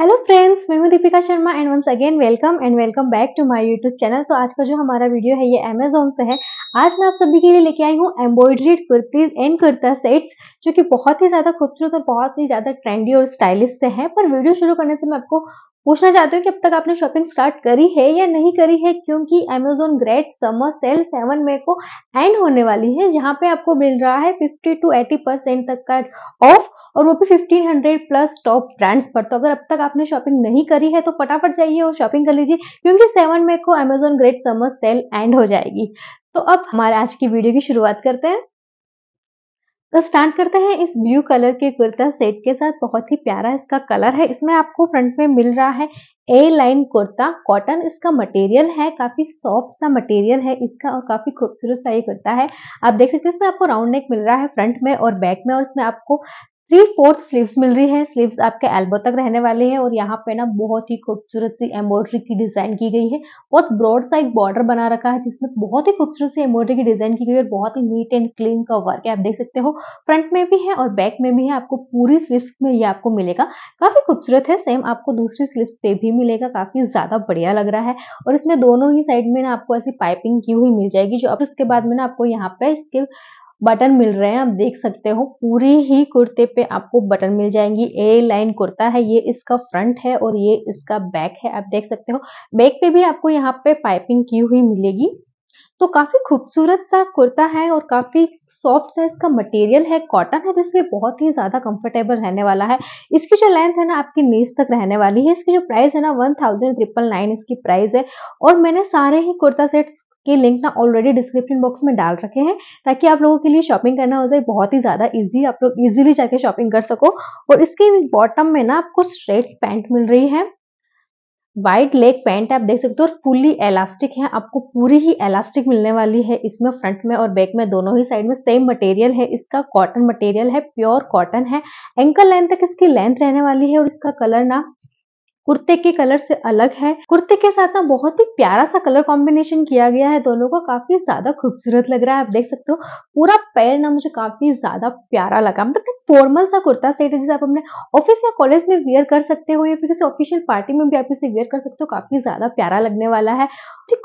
hello friends मैं हूं Deepika Sharma and once again welcome and welcome back to my YouTube channel तो आज का जो हमारा वीडियो है ये अमेजोन से है आज मैं आप सभी के लिए लेके आई हूँ embroidered kurtis and kurta sets जो कि बहुत ही ज़्यादा खूबसूरत और बहुत ही ज़्यादा ट्रेंडी और स्टाइलिश से हैं पर वीडियो शुरू करने से मैं आपको पूछना चाहते हो कि अब तक आपने शॉपिंग स्टार्ट करी है या नहीं करी है क्योंकि Amazon great summer sale seven May को एंड होने वाली है जहाँ पे आपको मिल रहा है फिफ्टी टू एटी परसेंट तक का ऑफ और वो भी 1500 प्लस टॉप ब्रांड्स पर तो अगर अब तक आपने शॉपिंग नहीं करी है तो फटाफट जाइए और शॉपिंग कर लीजिए क्योंकि सेवन मे को Amazon great summer sale end हो जाएगी तो अब हमारे आज की वीडियो की शुरुआत करते हैं तो स्टार्ट करते हैं इस ब्लू कलर के कुर्ता सेट के साथ बहुत ही प्यारा इसका कलर है इसमें आपको फ्रंट में मिल रहा है ए लाइन कुर्ता कॉटन इसका मटेरियल है काफी सॉफ्ट सा मटेरियल है इसका और काफी खूबसूरत सा ये कुर्ता है आप देख सकते हैं इसमें आपको राउंड नेक मिल रहा है फ्रंट में और बैक में और इसमें आपको थ्री फोर्थ स्लीव्स मिल रही है स्लीव्स आपके एल्बो तक रहने वाले हैं और यहाँ पे ना बहुत ही खूबसूरत सी एम्ब्रॉयडरी की डिजाइन की गई है बहुत ब्रॉड सा एक बॉर्डर बना रखा है जिसमें बहुत ही खूबसूरत सी एम्ब्रॉयडरी की डिजाइन की गई है और बहुत ही नीट एंड क्लीन का वर्क है आप देख सकते हो फ्रंट में भी है और बैक में भी है आपको पूरी स्लीव्स में ये आपको मिलेगा काफी खूबसूरत है सेम आपको दूसरी स्लीव्स पे भी मिलेगा काफी ज्यादा बढ़िया लग रहा है और इसमें दोनों ही साइड में ना आपको ऐसी पाइपिंग की हुई मिल जाएगी जो अब उसके बाद में ना आपको यहाँ पे इसके बटन मिल रहे हैं आप देख सकते हो पूरे ही कुर्ते पे आपको बटन मिल जाएंगी ए लाइन कुर्ता है ये इसका फ्रंट है और ये इसका बैक है आप देख सकते हो बैक पे भी आपको यहाँ पे पाइपिंग की हुई मिलेगी तो काफी खूबसूरत सा कुर्ता है और काफी सॉफ्ट सा इसका मटेरियल है कॉटन है जिससे बहुत ही ज्यादा कंफर्टेबल रहने वाला है इसकी जो लेंथ है ना आपकी नीज तक रहने वाली है इसकी जो प्राइस है ना वन थाउजेंड ट्रिपल नाइन इसकी प्राइस है और मैंने सारे ही कुर्ता सेट्स के लिंक ना ऑलरेडी डिस्क्रिप्शन बॉक्स में डाल रखे हैं ताकि आप लोगों के लिए शॉपिंग करना हो जाए बहुत ही ज़्यादा ईजी आप लोग ईजिली जाके शॉपिंग कर सको और इसके बॉटम में ना आपको स्ट्रेट पैंट मिल रही है वाइट लेग पैंट आप देख सकते हो और फुली एलास्टिक है आपको पूरी ही एलास्टिक मिलने वाली है इसमें फ्रंट में और बैक में दोनों ही साइड में सेम मटेरियल है इसका कॉटन मटेरियल है प्योर कॉटन है एंकल लेंथ तक इसकी लेंथ रहने वाली है और इसका कलर ना कुर्ते के कलर से अलग है कुर्ते के साथ ना बहुत ही प्यारा सा कलर कॉम्बिनेशन किया गया है दोनों का काफी ज्यादा खूबसूरत लग रहा है आप देख सकते हो पूरा पैर ना मुझे काफी ज्यादा प्यारा लगा मतलब फॉर्मल सा कुर्ता सेट है जिसे आप अपने ऑफिस या कॉलेज में वेयर कर सकते हो या फिर किसी ऑफिशियल पार्टी में भी आप इसे वेयर कर सकते हो काफी ज्यादा प्यारा लगने वाला है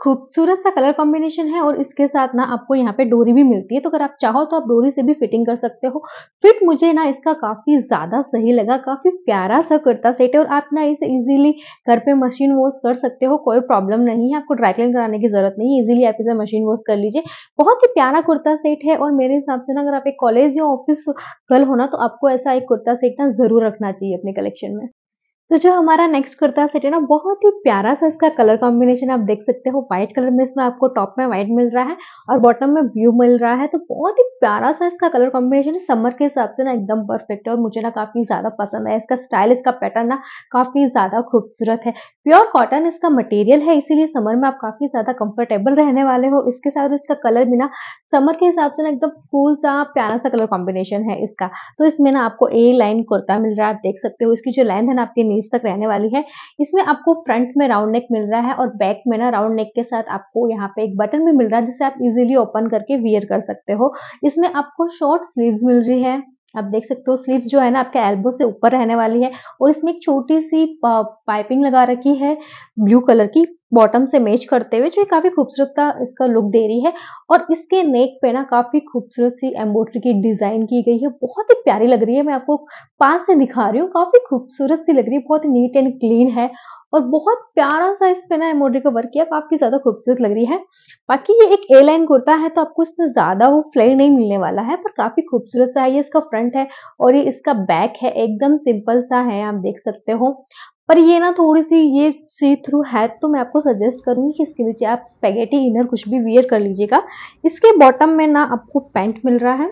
खूबसूरत सा कलर कॉम्बिनेशन है और इसके साथ ना आपको यहाँ पे डोरी भी मिलती है तो अगर आप चाहो तो आप डोरी से भी फिटिंग कर सकते हो फिट मुझे ना इसका काफी ज्यादा सही लगा काफी प्यारा सा कुर्ता सेट है और आप ना इसे इजी इजीली घर पे मशीन वॉश कर सकते हो कोई प्रॉब्लम नहीं है आपको ड्राई क्लीन कराने की जरूरत नहीं है इजीली आप इसे मशीन वॉश कर लीजिए बहुत ही प्यारा कुर्ता सेट है और मेरे हिसाब से ना अगर आप एक कॉलेज या ऑफिस गर्ल हो ना तो आपको ऐसा एक कुर्ता सेट ना जरूर रखना चाहिए अपने कलेक्शन में तो जो हमारा नेक्स्ट कुर्ता सेट है ना बहुत ही प्यारा सा इसका कलर कॉम्बिनेशन आप देख सकते हो व्हाइट कलर में इसमें आपको टॉप में व्हाइट मिल रहा है और बॉटम में ब्लू मिल रहा है तो बहुत ही प्यारा सा इसका कलर कॉम्बिनेशन समर के हिसाब से ना एकदम परफेक्ट है और मुझे ना काफ़ी ज़्यादा पसंद है इसका स्टाइल इसका पैटर्न ना काफ़ी ज़्यादा खूबसूरत है प्योर कॉटन इसका मटेरियल है इसीलिए समर में आप काफ़ी ज़्यादा कंफर्टेबल रहने वाले हो इसके साथ इसका कलर भी ना समर के हिसाब से ना एकदम कूल सा प्यारा सा कलर कॉम्बिनेशन है इसका तो इसमें ना आपको ए लाइन कुर्ता मिल रहा है आप देख सकते हो इसकी जो लाइन है ना आपके नीचे बीस तक रहने वाली है इसमें आपको फ्रंट में राउंड नेक मिल रहा है और बैक में ना राउंड नेक के साथ आपको यहाँ पे एक बटन भी मिल रहा है जिसे आप इजिली ओपन करके वियर कर सकते हो इसमें आपको शॉर्ट स्लीव मिल रही है आप देख सकते हो स्लीव्स जो है ना आपके एल्बो से ऊपर रहने वाली है और इसमें एक छोटी सी पाइपिंग लगा रखी है ब्लू कलर की बॉटम से मैच करते हुए जो काफ़ी खूबसूरतता इसका लुक दे रही है और इसके नेक पे ना काफ़ी खूबसूरत सी एम्ब्रॉयडरी की डिज़ाइन की गई है बहुत ही प्यारी लग रही है मैं आपको पास से दिखा रही हूँ काफ़ी खूबसूरत सी लग रही है बहुत नीट एंड क्लीन है और बहुत प्यारा सा इस पे ना एम्ब्रॉयडरी का वर्क किया काफी ज्यादा खूबसूरत लग रही है बाकी ये एक ए लाइन कुर्ता है तो आपको इसमें ज्यादा वो फ्लेयर नहीं मिलने वाला है पर काफी खूबसूरत सा है ये इसका फ्रंट है और ये इसका बैक है एकदम सिंपल सा है आप देख सकते हो पर ये ना थोड़ी सी ये सी थ्रू है तो मैं आपको सजेस्ट करूंगी कि इसके नीचे आप स्पेगेटी इनर कुछ भी वियर कर लीजिएगा इसके बॉटम में ना आपको पैंट मिल रहा है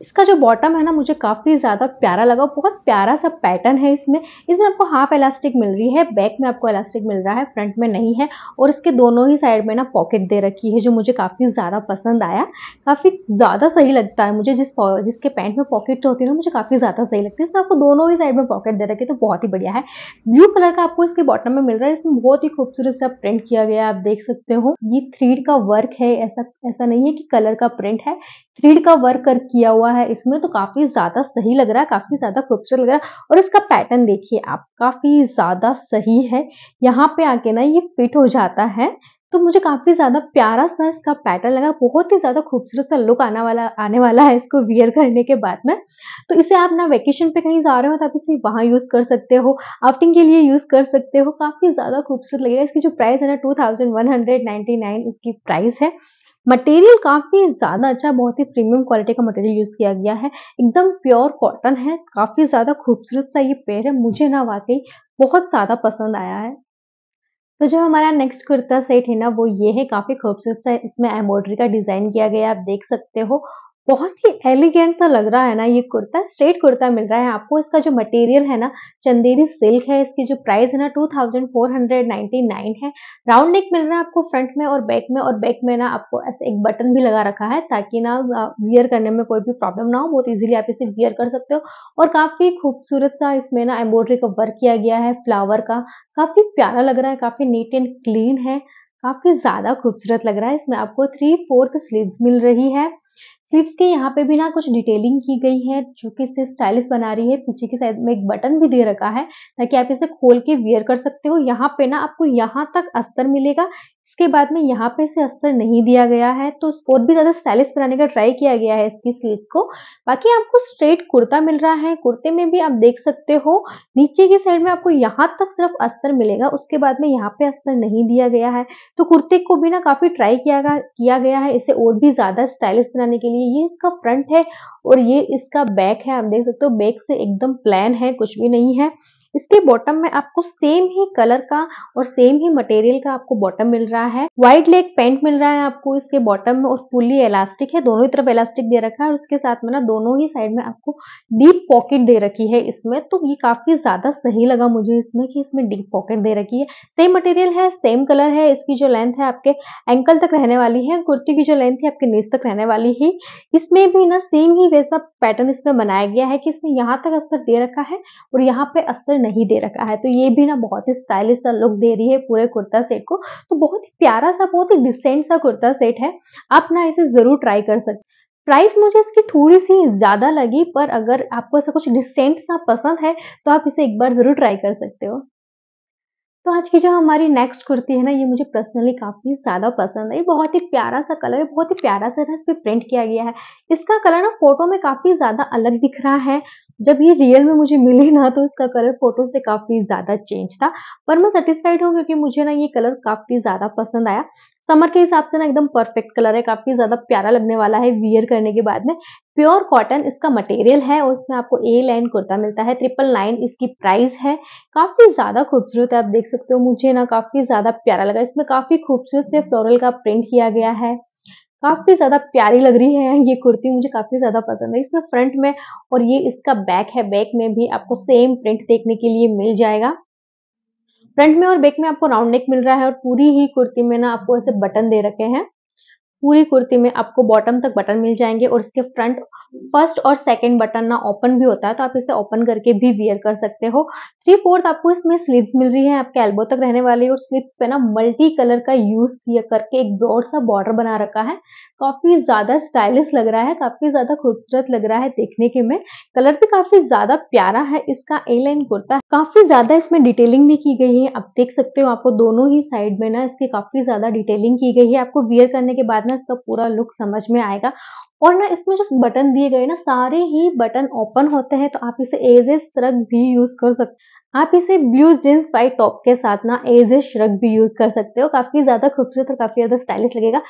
इसका जो बॉटम है ना मुझे काफ़ी ज़्यादा प्यारा लगा बहुत प्यारा सा पैटर्न है इसमें इसमें आपको हाफ इलास्टिक मिल रही है बैक में आपको इलास्टिक मिल रहा है फ्रंट में नहीं है और इसके दोनों ही साइड में ना पॉकेट दे रखी है जो मुझे काफ़ी ज़्यादा पसंद आया काफ़ी ज़्यादा सही लगता है मुझे जिस जिसके पैंट में पॉकेट होती है ना मुझे काफ़ी ज़्यादा सही लगती है इसमें आपको दोनों ही साइड में पॉकेट दे रखी है तो बहुत ही बढ़िया है ब्लू कलर का आपको इसके बॉटम में मिल रहा है इसमें बहुत ही खूबसूरत सा प्रिंट किया गया है आप देख सकते हो ये थ्रीड का वर्क है ऐसा ऐसा नहीं है कि कलर का प्रिंट है थ्रीड का वर्क कर किया हुआ हुआ है इसमें तो काफ़ी ज़्यादा सही लग रहा है काफ़ी ज़्यादा खूबसूरत लग रहा है और इसका पैटर्न देखिए आप काफ़ी ज़्यादा सही है यहाँ पे आके ना ये फिट हो जाता है तो मुझे काफ़ी ज़्यादा प्यारा सा इसका पैटर्न लगा बहुत ही ज़्यादा खूबसूरत सा लुक आने वाला आने वाला है इसको वियर करने के बाद में तो इसे आप ना वेकेशन पे कहीं जा रहे हो तो आप इसे वहाँ यूज़ कर सकते हो आउटिंग के लिए यूज़ कर सकते हो काफ़ी ज़्यादा खूबसूरत लगेगा इसकी जो प्राइस है ना टू इसकी प्राइस है मटेरियल काफ़ी ज़्यादा अच्छा बहुत ही प्रीमियम क्वालिटी का मटेरियल यूज़ किया गया है एकदम प्योर कॉटन है काफ़ी ज़्यादा खूबसूरत सा ये पेयर है मुझे ना वाकई बहुत ज़्यादा पसंद आया है तो जो हमारा नेक्स्ट कुर्ता सेट है ना वो ये है काफ़ी खूबसूरत सा इसमें एम्ब्रॉयडरी का डिज़ाइन किया गया आप देख सकते हो बहुत ही एलिगेंट सा लग रहा है ना ये कुर्ता स्ट्रेट कुर्ता मिल रहा है आपको इसका जो मटेरियल है ना चंदेरी सिल्क है इसकी जो प्राइस है ना 2499 है राउंड नेक मिल रहा है आपको फ्रंट में और बैक में और बैक में ना आपको ऐसे एक बटन भी लगा रखा है ताकि ना वियर करने में कोई भी प्रॉब्लम ना हो बहुत ईजिली आप इसे वियर कर सकते हो और काफ़ी खूबसूरत सा इसमें ना एम्ब्रॉयडरी का वर्क किया गया है फ्लावर का काफ़ी प्यारा लग रहा है काफ़ी नीट एंड क्लीन है काफ़ी ज़्यादा खूबसूरत लग रहा है इसमें आपको थ्री फोर्थ स्लीव्स मिल रही है स्लीव्स के यहाँ पे भी ना कुछ डिटेलिंग की गई है जो कि इसे स्टाइलिश बना रही है पीछे की साइड में एक बटन भी दे रखा है ताकि आप इसे खोल के वेयर कर सकते हो यहाँ पे ना आपको यहाँ तक अस्तर मिलेगा उसके बाद में यहाँ पे इसे अस्तर नहीं दिया गया है तो और भी ज़्यादा स्टाइलिश बनाने का ट्राई किया गया है इसकी स्लीव को बाकी आपको स्ट्रेट कुर्ता मिल रहा है कुर्ते में भी आप देख सकते हो नीचे की साइड में आपको यहाँ तक सिर्फ अस्तर मिलेगा उसके बाद में यहाँ पे अस्तर नहीं दिया गया है तो कुर्ते को भी ना काफ़ी ट्राई किया किया गया है इसे और भी ज़्यादा स्टाइलिश बनाने के लिए ये इसका फ्रंट है और ये इसका बैक है आप देख सकते हो बैक से एकदम प्लान है कुछ भी नहीं है इसके बॉटम में आपको सेम ही कलर का और सेम ही मटेरियल का आपको बॉटम मिल रहा है वाइड लेग पैंट मिल रहा है आपको इसके बॉटम में और फुल्ली इलास्टिक है दोनों ही तरफ इलास्टिक दे रखा है और उसके साथ में ना दोनों ही साइड में आपको डीप पॉकेट दे रखी है इसमें तो ये काफी ज्यादा सही लगा मुझे इसमें कि इसमें डीप पॉकेट दे रखी है सेम मटेरियल है सेम कलर है इसकी जो लेंथ है आपके एंकल तक रहने वाली है कुर्ती की जो लेंथ है आपके नीच तक रहने वाली है इसमें भी ना सेम ही वैसा पैटर्न इसमें बनाया गया है कि इसमें यहाँ तक अस्तर दे रखा है और यहाँ पे अस्तर नहीं दे रखा है तो ये भी ना बहुत ही स्टाइलिश सा लुक दे रही है पूरे कुर्ता सेट को तो बहुत ही प्यारा सा बहुत ही डिसेंट सा कुर्ता सेट है आप ना इसे ज़रूर ट्राई कर सकते प्राइस मुझे इसकी थोड़ी सी ज़्यादा लगी पर अगर आपको ऐसा कुछ डिसेंट सा पसंद है तो आप इसे एक बार ज़रूर ट्राई कर सकते हो तो आज की जो हमारी नेक्स्ट कुर्ती है ना ये मुझे पर्सनली काफ़ी ज़्यादा पसंद है ये बहुत ही प्यारा सा कलर है बहुत ही प्यारा सा इस पर प्रिंट किया गया है इसका कलर ना फोटो में काफ़ी ज़्यादा अलग दिख रहा है जब ये रियल में मुझे मिली ना तो इसका कलर फोटो से काफ़ी ज़्यादा चेंज था पर मैं सेटिस्फाइड हूँ क्योंकि मुझे ना ये कलर काफ़ी ज़्यादा पसंद आया समर के हिसाब से ना एकदम परफेक्ट कलर है काफी ज्यादा प्यारा लगने वाला है वियर करने के बाद में प्योर कॉटन इसका मटेरियल है और इसमें आपको ए लाइन कुर्ता मिलता है ट्रिपल नाइन इसकी प्राइस है काफ़ी ज़्यादा खूबसूरत है आप देख सकते हो मुझे ना काफ़ी ज़्यादा प्यारा लगा इसमें काफ़ी खूबसूरत से फ्लोरल का प्रिंट किया गया है काफ़ी ज़्यादा प्यारी लग रही है ये कुर्ती मुझे काफ़ी ज़्यादा पसंद है इसमें फ्रंट में और ये इसका बैक है बैक में भी आपको सेम प्रिंट देखने के लिए मिल जाएगा फ्रंट में और बैक में आपको राउंड नेक मिल रहा है और पूरी ही कुर्ती में ना आपको ऐसे बटन दे रखे हैं पूरी कुर्ती में आपको बॉटम तक बटन मिल जाएंगे और इसके फ्रंट फर्स्ट और सेकंड बटन ना ओपन भी होता है तो आप इसे ओपन करके भी वियर कर सकते हो थ्री फोर्थ आपको इसमें स्लीव्स मिल रही है आपके एल्बो तक रहने वाली और स्लीव्स पे ना मल्टी कलर का यूज किया करके एक ब्रॉड सा बॉर्डर बना रखा है काफी ज्यादा स्टाइलिश लग रहा है काफी ज्यादा खूबसूरत लग रहा है देखने के में कलर भी काफी ज्यादा प्यारा है इसका ए लाइन कुर्ता काफी ज्यादा इसमें डिटेलिंग भी की गई है आप देख सकते हो आपको दोनों ही साइड में ना इसकी काफी ज्यादा डिटेलिंग की गई है आपको वियर करने के बाद ना इसका पूरा लुक समझ में आएगा और ना इसमें जो बटन दिए गए ना सारे ही बटन ओपन होते हैं तो आप इसे एज ए सरक भी यूज कर सकते आप इसे ब्लू जीन्स वाइट टॉप के साथ ना एज ए श्रग भी यूज कर सकते हो काफी ज्यादा खूबसूरत और काफी ज्यादा स्टाइलिश लगेगा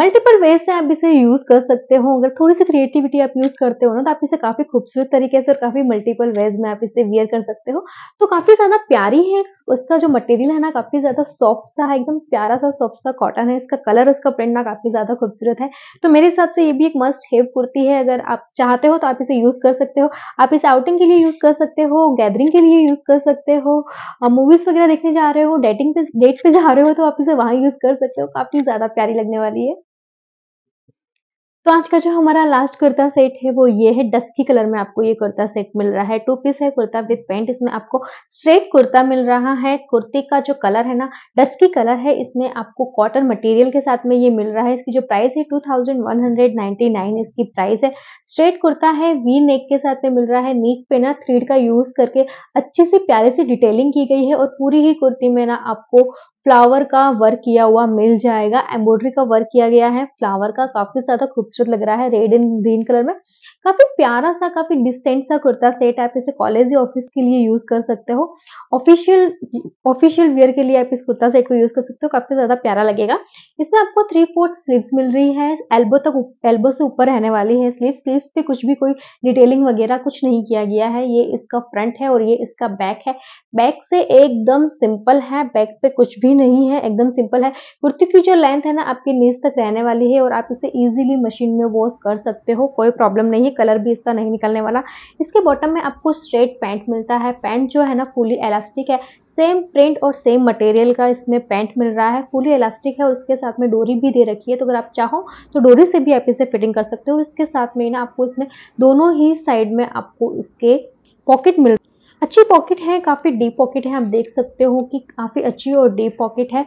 मल्टीपल वेज से आप इसे यूज कर सकते हो अगर थोड़ी सी क्रिएटिविटी आप यूज करते हो ना तो आप इसे काफी खूबसूरत तरीके से और काफी मल्टीपल वेज में आप इसे वियर कर सकते हो तो काफी ज्यादा प्यारी है उसका जो मटेरियल है ना काफी ज्यादा सॉफ्ट सा है एकदम प्यारा सा सॉफ्ट सा कॉटन है इसका कलर उसका प्रिंट ना काफी ज्यादा खूबसूरत है तो मेरे हिसाब से ये भी एक मस्ट हेव कुर्ती है अगर आप चाहते हो तो आप इसे यूज कर सकते हो आप इसे आउटिंग के लिए यूज कर सकते हो गैदरिंग के लिए यूज कर सकते हो मूवीज वगैरह देखने जा रहे हो डेटिंग पे डेट पे जा रहे हो तो आप इसे वहाँ यूज कर सकते हो काफी ज्यादा प्यारी लगने वाली है तो आज का जो हमारा लास्ट कुर्ता सेट है वो ये है डस्की कलर में आपको ये कुर्ता सेट मिल रहा है टू पीस है कुर्ता विद पैंट इसमें आपको स्ट्रेट कुर्ता मिल रहा है कुर्ते का जो कलर है ना डस्की कलर है इसमें आपको कॉटन मटेरियल के साथ में ये मिल रहा है इसकी जो प्राइस है टू इसकी प्राइस है स्ट्रेट कुर्ता है वी नेक के साथ में मिल रहा है नीक पे ना थ्रीड का यूज करके अच्छे से प्यारे से डिटेलिंग की गई है और पूरी ही कुर्ती में ना आपको फ्लावर का वर्क किया हुआ मिल जाएगा एम्ब्रॉयडरी का वर्क किया गया है फ्लावर का काफी ज्यादा खूबसूरत लग रहा है रेड एंड ग्रीन कलर में काफी प्यारा सा काफी डिसेंट सा कुर्ता सेट आप इसे कॉलेज या ऑफिस के लिए यूज कर सकते हो ऑफिशियल ऑफिशियल वेयर के लिए आप इस कुर्ता सेट को यूज कर सकते हो काफी ज्यादा प्यारा लगेगा इसमें आपको थ्री फोर्थ स्लीव्स मिल रही है एल्बो तक एल्बो से ऊपर रहने वाली है स्लीव स्लीव पे कुछ भी कोई डिटेलिंग वगैरह कुछ नहीं किया गया है ये इसका फ्रंट है और ये इसका बैक है बैक से एकदम सिंपल है बैक पे कुछ भी नहीं है एकदम सिंपल है कुर्ती की जो लेंथ है ना आपके नीज तक रहने वाली है और आप इसे इजिली मशीन में वॉश कर सकते हो कोई प्रॉब्लम नहीं ये कलर भी इसका नहीं निकलने वाला इसके बॉटम में आपको स्ट्रेट पैंट मिलता है पैंट जो है ना फुली इलास्टिक है सेम प्रिंट और सेम मटेरियल का इसमें पैंट मिल रहा है फुली इलास्टिक है और उसके साथ में डोरी भी दे रखी है तो अगर आप चाहो तो डोरी से भी आप इसे फिटिंग कर सकते हो इसके साथ में ना आपको इसमें दोनों ही साइड में आपको इसके पॉकेट मिल अच्छी पॉकेट है काफ़ी डीप पॉकेट है आप देख सकते हो कि काफ़ी अच्छी और डीप पॉकेट है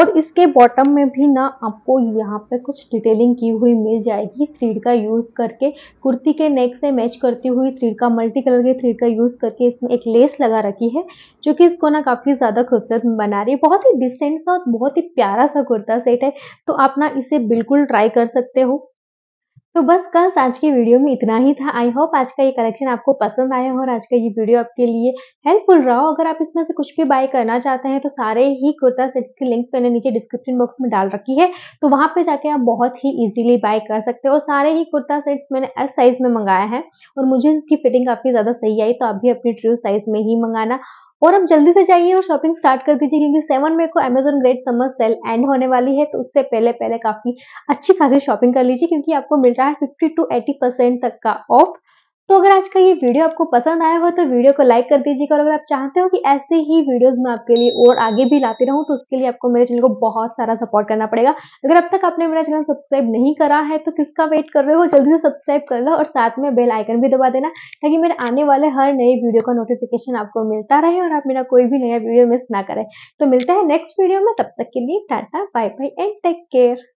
और इसके बॉटम में भी ना आपको यहाँ पे कुछ डिटेलिंग की हुई मिल जाएगी थ्रीड का यूज़ करके कुर्ती के नेक से मैच करती हुई थ्रीड का मल्टी कलर के थ्रीड का यूज़ करके इसमें एक लेस लगा रखी है जो कि इसको ना काफ़ी ज़्यादा खूबसूरत बना रही है बहुत ही डिसेंट सा और बहुत ही प्यारा सा कुर्ता सेट है तो आप ना इसे बिल्कुल ट्राई कर सकते हो तो बस कल आज की वीडियो में इतना ही था आई होप आज का ये कलेक्शन आपको पसंद आया हो और आज का ये वीडियो आपके लिए हेल्पफुल रहा हो अगर आप इसमें से कुछ भी बाय करना चाहते हैं तो सारे ही कुर्ता सेट्स की लिंक मैंने नीचे डिस्क्रिप्शन बॉक्स में डाल रखी है तो वहाँ पे जाके आप बहुत ही ईजिली बाय कर सकते हो और सारे ही कुर्ता सेट्स मैंने एस साइज़ में मंगाया है और मुझे इसकी फिटिंग काफ़ी ज़्यादा सही आई तो आप भी अपनी ट्रू साइज़ में ही मंगाना और अब जल्दी से जाइए और शॉपिंग स्टार्ट कर दीजिए क्योंकि सेवन मे को Amazon great summer sale end होने वाली है तो उससे पहले पहले काफ़ी अच्छी खासी शॉपिंग कर लीजिए क्योंकि आपको मिल रहा है फिफ्टी टू एटी परसेंट तक का ऑफ तो अगर आज का ये वीडियो आपको पसंद आया हो तो वीडियो को लाइक कर दीजिएगा और अगर आप चाहते हो कि ऐसे ही वीडियोस मैं आपके लिए और आगे भी लाती रहूं तो उसके लिए आपको मेरे चैनल को बहुत सारा सपोर्ट करना पड़ेगा अगर अब तक आपने मेरा चैनल सब्सक्राइब नहीं करा है तो किसका वेट कर रहे हो जल्दी से सब्सक्राइब कर लो और साथ में बेल आइकन भी दबा देना ताकि मेरे आने वाले हर नए वीडियो का नोटिफिकेशन आपको मिलता रहे और आप मेरा कोई भी नया वीडियो मिस ना करें तो मिलता है नेक्स्ट वीडियो में तब तक के लिए tata bye bye and take care